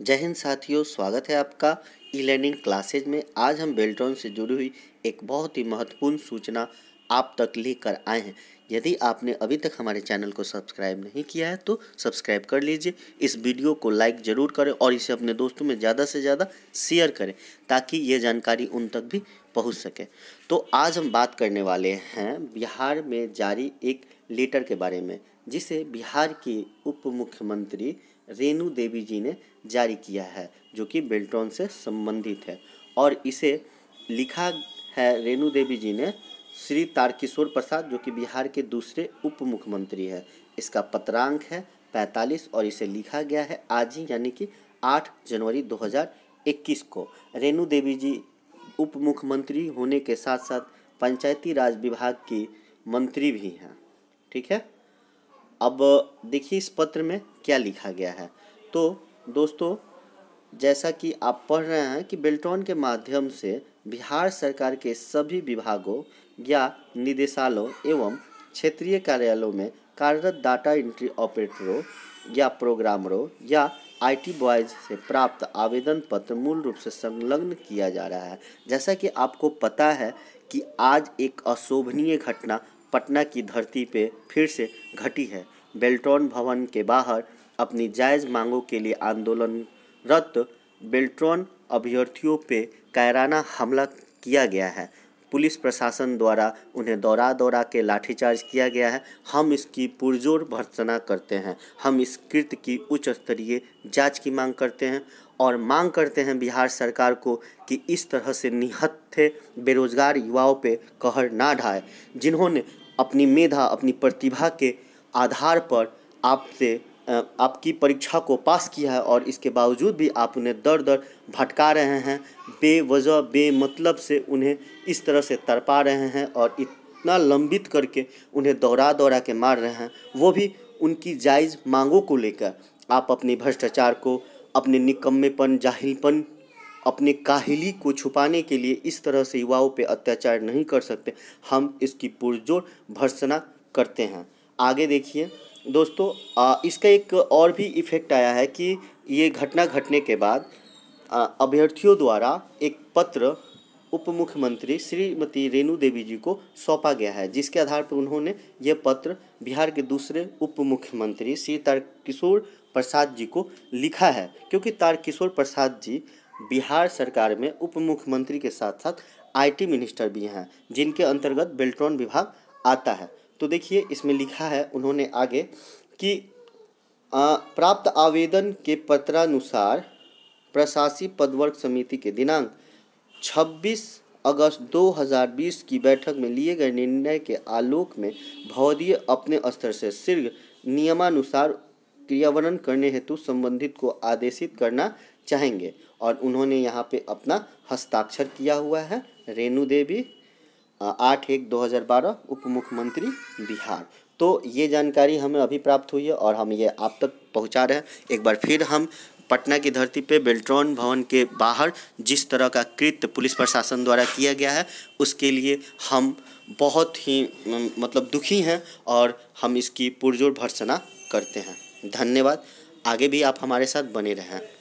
जय हिंद साथियों स्वागत है आपका ई लर्निंग क्लासेज में आज हम बेल्ट्रॉन से जुड़ी हुई एक बहुत ही महत्वपूर्ण सूचना आप तक लेकर आए हैं यदि आपने अभी तक हमारे चैनल को सब्सक्राइब नहीं किया है तो सब्सक्राइब कर लीजिए इस वीडियो को लाइक ज़रूर करें और इसे अपने दोस्तों में ज़्यादा से ज़्यादा शेयर करें ताकि ये जानकारी उन तक भी पहुँच सके तो आज हम बात करने वाले हैं बिहार में जारी एक लेटर के बारे में जिसे बिहार की उप मुख्यमंत्री रेणु देवी जी ने जारी किया है जो कि बेल्ट्रॉन से संबंधित है और इसे लिखा है रेणु देवी जी ने श्री तारकिशोर प्रसाद जो कि बिहार के दूसरे उप मुख्यमंत्री है इसका पत्रांक है पैंतालीस और इसे लिखा गया है आज ही यानी कि आठ जनवरी 2021 को रेणु देवी जी उप मुख्यमंत्री होने के साथ साथ पंचायती राज विभाग की मंत्री भी हैं ठीक है अब देखिए इस पत्र में क्या लिखा गया है तो दोस्तों जैसा कि आप पढ़ रहे हैं कि बेल्ट्रॉन के माध्यम से बिहार सरकार के सभी विभागों या निदेशालयों एवं क्षेत्रीय कार्यालयों में कार्यरत डाटा एंट्री ऑपरेटरों या प्रोग्रामरों या आईटी बॉयज से प्राप्त आवेदन पत्र मूल रूप से संलग्न किया जा रहा है जैसा कि आपको पता है कि आज एक अशोभनीय घटना पटना की धरती पे फिर से घटी है बेल्ट्रॉन भवन के बाहर अपनी जायज़ मांगों के लिए आंदोलनरत बेल्ट्रॉन अभ्यर्थियों पे कायराना हमला किया गया है पुलिस प्रशासन द्वारा उन्हें दौरा दौरा के लाठीचार्ज किया गया है हम इसकी पुरजोर भर्त्सना करते हैं हम इस कृत्य की उच्च स्तरीय जांच की मांग करते हैं और मांग करते हैं बिहार सरकार को कि इस तरह से निहत्थे बेरोजगार युवाओं पे कहर ना ढाए जिन्होंने अपनी मेधा अपनी प्रतिभा के आधार पर आपसे आपकी परीक्षा को पास किया है और इसके बावजूद भी आप उन्हें दर दर भटका रहे हैं बेवजह बेमतलब से उन्हें इस तरह से तरपा रहे हैं और इतना लंबित करके उन्हें दौड़ा दौड़ा के मार रहे हैं वो भी उनकी जायज़ मांगों को लेकर आप अपने भ्रष्टाचार को अपने निकम्मेपन जाहिलपन अपने काहिली को छुपाने के लिए इस तरह से युवाओं पर अत्याचार नहीं कर सकते हम इसकी पुरजोर भर्सना करते हैं आगे देखिए दोस्तों इसका एक और भी इफ़ेक्ट आया है कि ये घटना घटने के बाद अभ्यर्थियों द्वारा एक पत्र उप मुख्यमंत्री श्रीमती रेणु देवी जी को सौंपा गया है जिसके आधार पर उन्होंने यह पत्र बिहार के दूसरे उप मुख्यमंत्री श्री तारकिशोर प्रसाद जी को लिखा है क्योंकि तारकिशोर प्रसाद जी बिहार सरकार में उप मुख्यमंत्री के साथ साथ आईटी मिनिस्टर भी हैं जिनके अंतर्गत बेल्ट्रॉन विभाग आता है तो देखिए इसमें लिखा है उन्होंने आगे कि आ, प्राप्त आवेदन के पत्रानुसार प्रशासी पदवर्ग समिति के दिनांक 26 अगस्त 2020 की बैठक में लिए गए निर्णय के आलोक में भौदीय अपने स्तर से शीघ्र नियमानुसार क्रियावरण करने हेतु संबंधित को आदेशित करना चाहेंगे और उन्होंने यहाँ पे अपना हस्ताक्षर किया हुआ है रेणु देवी आठ एक दो हज़ार बारह उप मुख्यमंत्री बिहार तो ये जानकारी हमें अभी प्राप्त हुई है और हम ये आप तक पहुंचा रहे हैं एक बार फिर हम पटना की धरती पे बेल्ट्रॉन भवन के बाहर जिस तरह का कृत्य पुलिस प्रशासन द्वारा किया गया है उसके लिए हम बहुत ही मतलब दुखी हैं और हम इसकी पुरजोर भर्सना करते हैं धन्यवाद आगे भी आप हमारे साथ बने रहें